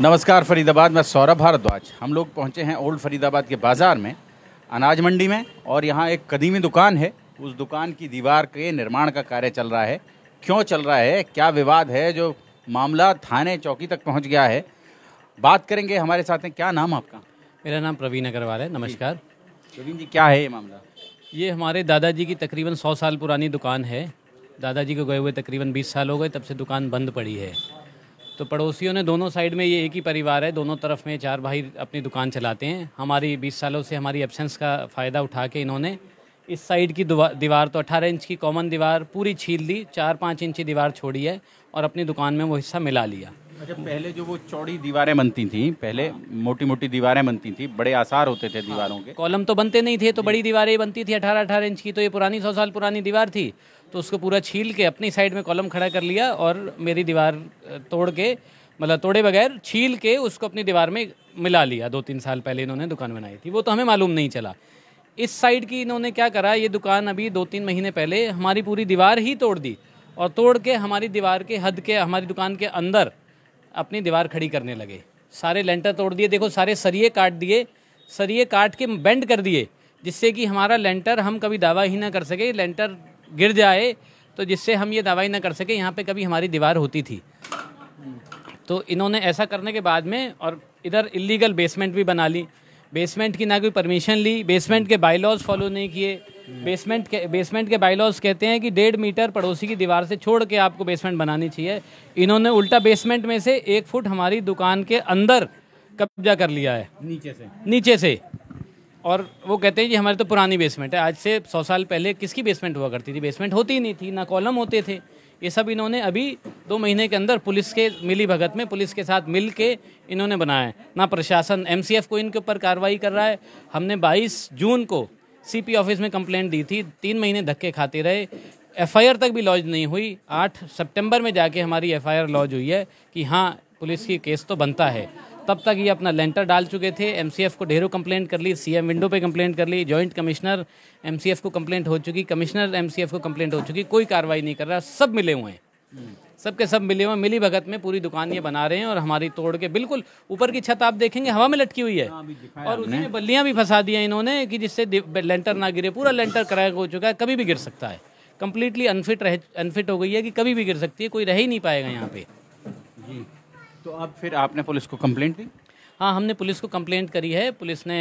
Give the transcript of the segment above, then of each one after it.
नमस्कार फरीदाबाद मैं सौरभ भारद्वाज हम लोग पहुंचे हैं ओल्ड फरीदाबाद के बाज़ार में अनाज मंडी में और यहाँ एक कदीमी दुकान है उस दुकान की दीवार के निर्माण का कार्य चल रहा है क्यों चल रहा है क्या विवाद है जो मामला थाने चौकी तक पहुँच गया है बात करेंगे हमारे साथ हैं क्या नाम आपका मेरा नाम प्रवीण अग्रवाल है नमस्कार प्रवीण जी क्या है ये मामला ये हमारे दादाजी की तकरीबन सौ साल पुरानी दुकान है दादाजी को गए हुए तकरीबन बीस साल हो गए तब से दुकान बंद पड़ी है तो पड़ोसियों ने दोनों साइड में ये एक ही परिवार है दोनों तरफ में चार भाई अपनी दुकान चलाते हैं हमारी बीस सालों से हमारी एबसेंस का फ़ायदा उठा के इन्होंने इस साइड की दीवार तो 18 इंच की कॉमन दीवार पूरी छील ली चार पाँच इंच की दीवार छोड़ी है और अपनी दुकान में वो हिस्सा मिला लिया अच्छा पहले जो वो चौड़ी दीवारें बनती थी पहले मोटी मोटी दीवारें बनती थी बड़े आसार होते थे दीवारों के हाँ, कॉलम तो बनते नहीं थे तो बड़ी दीवारें बनती थी अठारह अठारह इंच की तो ये पुरानी सौ साल पुरानी दीवार थी तो उसको पूरा छील के अपनी साइड में कॉलम खड़ा कर लिया और मेरी दीवार तोड़ के मतलब तोड़े बगैर छील के उसको अपनी दीवार में मिला लिया दो तीन साल पहले इन्होंने दुकान बनाई थी वो तो हमें मालूम नहीं चला इस साइड की इन्होंने क्या करा ये दुकान अभी दो तीन महीने पहले हमारी पूरी दीवार ही तोड़ दी और तोड़ के हमारी दीवार के हद के हमारी दुकान के अंदर अपनी दीवार खड़ी करने लगे सारे लेंटर तोड़ दिए देखो सारे सरिये काट दिए सरिये काट के बेंड कर दिए जिससे कि हमारा लेंटर हम कभी दावा ही ना कर सके लेंटर गिर जाए तो जिससे हम ये दावा ही ना कर सके यहाँ पे कभी हमारी दीवार होती थी तो इन्होंने ऐसा करने के बाद में और इधर इलीगल बेसमेंट भी बना ली बेसमेंट की ना कोई परमिशन ली बेसमेंट के बाईलॉज फॉलो नहीं किए बेसमेंट के बेसमेंट के बाईलॉज कहते हैं कि डेढ़ मीटर पड़ोसी की दीवार से छोड़ के आपको बेसमेंट बनानी चाहिए इन्होंने उल्टा बेसमेंट में से एक फुट हमारी दुकान के अंदर कब्जा कर लिया है नीचे से नीचे से और वो कहते हैं कि हमारी तो पुरानी बेसमेंट है आज से सौ साल पहले किसकी बेसमेंट हुआ करती थी बेसमेंट होती ही नहीं थी ना कॉलम होते थे ये सब इन्होंने अभी दो महीने के अंदर पुलिस के मिली भगत में पुलिस के साथ मिल के इन्होंने बनाया है ना प्रशासन एम को इनके ऊपर कार्रवाई कर रहा है हमने बाईस जून को सीपी ऑफिस में कंप्लेंट दी थी तीन महीने धक्के खाते रहे एफआईआर तक भी लॉन्च नहीं हुई आठ सितंबर में जाके हमारी एफआईआर लॉन्च हुई है कि हाँ पुलिस की केस तो बनता है तब तक ये अपना लेंटर डाल चुके थे एम को ढेरों कंप्लेंट कर ली सीएम विंडो पे कंप्लेंट कर ली जॉइंट कमिश्नर एम को कंप्लेंट हो चुकी कमिश्नर एम को कंप्लेंट हो चुकी कोई कार्रवाई नहीं कर रहा सब मिले हुए हैं सबके सब मिले हुए मिली भगत में पूरी दुकान ये बना रहे हैं और हमारी तोड़ के बिल्कुल ऊपर की छत आप देखेंगे हवा में लटकी हुई है हाँ, और उन्हें बल्लियाँ भी फंसा दी हैं इन्होंने कि जिससे लेंटर ना गिरे पूरा लेंटर क्रैक हो चुका है कभी भी गिर सकता है कम्प्लीटली अनफिट रह अनफिट हो गई है कि कभी भी गिर सकती है कोई रह ही नहीं पाएगा यहाँ पे जी तो अब फिर आपने पुलिस को कंप्लेंट दी हाँ हमने पुलिस को कंप्लेंट करी है पुलिस ने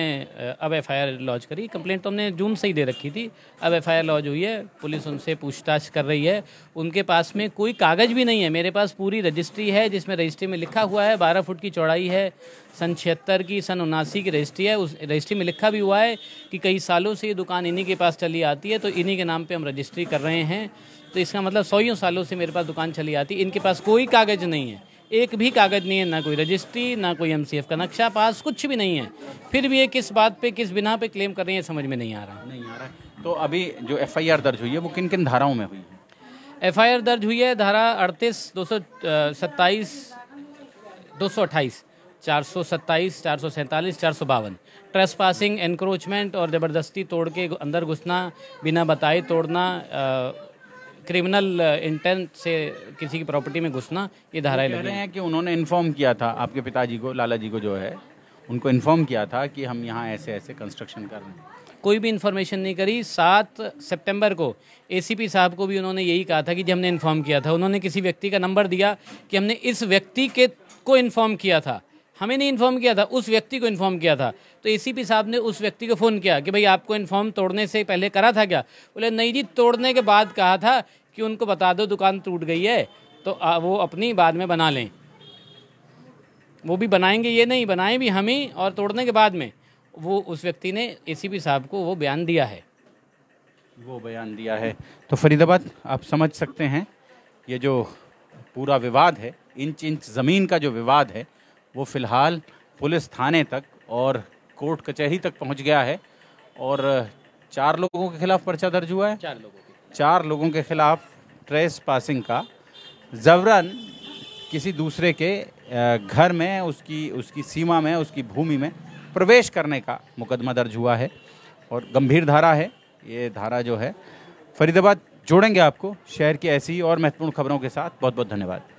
अब एफ आई आर लॉन्च करी कंप्लेंट तो हमने जून से ही दे रखी थी अब एफ आई आर लॉन्च हुई है पुलिस उनसे पूछताछ कर रही है उनके पास में कोई कागज़ भी नहीं है मेरे पास पूरी रजिस्ट्री है जिसमें रजिस्ट्री में लिखा हुआ है बारह फुट की चौड़ाई है सन छिहत्तर की सन उन्नासी की रजिस्ट्री है उस रजिस्ट्री में लिखा भी हुआ है कि कई सालों से ये दुकान इन्हीं के पास चली आती है तो इन्हीं के नाम पर हम रजिस्ट्री कर रहे हैं तो इसका मतलब सौ सालों से मेरे पास दुकान चली आती है इनके पास कोई कागज़ नहीं है एक भी कागज़ नहीं है ना कोई रजिस्ट्री ना कोई एमसीएफ का नक्शा पास कुछ भी नहीं है फिर भी ये किस बात पे किस बिना पे क्लेम कर रही है समझ में नहीं आ रहा नहीं आ रहा तो अभी जो एफआईआर दर्ज हुई है वो किन किन धाराओं में हुई है एफ दर्ज हुई है धारा अड़तीस दो सौ सत्ताईस दो सौ अट्ठाईस चार सौ सत्ताईस चार सौ सैंतालीस चार सौ बावन ट्रेस पासिंग एनक्रोचमेंट और ज़बरदस्ती तोड़ के अंदर घुसना बिना बताए तोड़ना क्रिमिनल इंटेंट से किसी की प्रॉपर्टी में घुसना ये धाराएं रहे हैं कि उन्होंने इन्फॉर्म किया था आपके पिताजी को लाला जी को जो है उनको इन्फॉर्म किया था कि हम यहाँ ऐसे ऐसे कंस्ट्रक्शन कर रहे हैं कोई भी इन्फॉर्मेशन नहीं करी सात सितंबर को एसीपी साहब को भी उन्होंने यही कहा था कि जी हमने इन्फॉर्म किया था उन्होंने किसी व्यक्ति का नंबर दिया कि हमने इस व्यक्ति के को इन्फॉर्म किया था हमें नहीं इन्फॉर्म किया था उस व्यक्ति को इन्फॉर्म किया था तो ए साहब ने उस व्यक्ति को फ़ोन किया कि भाई आपको इन्फॉर्म तोड़ने से पहले करा था क्या बोले नहीं जी तोड़ने के बाद कहा था कि उनको बता दो दुकान टूट गई है तो वो अपनी बाद में बना लें वो भी बनाएंगे ये नहीं बनाएं भी हम ही और तोड़ने के बाद में वो उस व्यक्ति ने ए साहब को वो बयान दिया है वो बयान दिया है तो फरीदाबाद आप समझ सकते हैं ये जो पूरा विवाद है इंच इंच ज़मीन का जो विवाद है वो फ़िलहाल पुलिस थाने तक और कोर्ट कचहरी तक पहुंच गया है और चार लोगों के खिलाफ पर्चा दर्ज हुआ है चार लोगों के चार लोगों के खिलाफ ट्रेस पासिंग का जबरन किसी दूसरे के घर में उसकी उसकी सीमा में उसकी भूमि में प्रवेश करने का मुकदमा दर्ज हुआ है और गंभीर धारा है ये धारा जो है फरीदाबाद जोड़ेंगे आपको शहर की ऐसी और महत्वपूर्ण खबरों के साथ बहुत बहुत धन्यवाद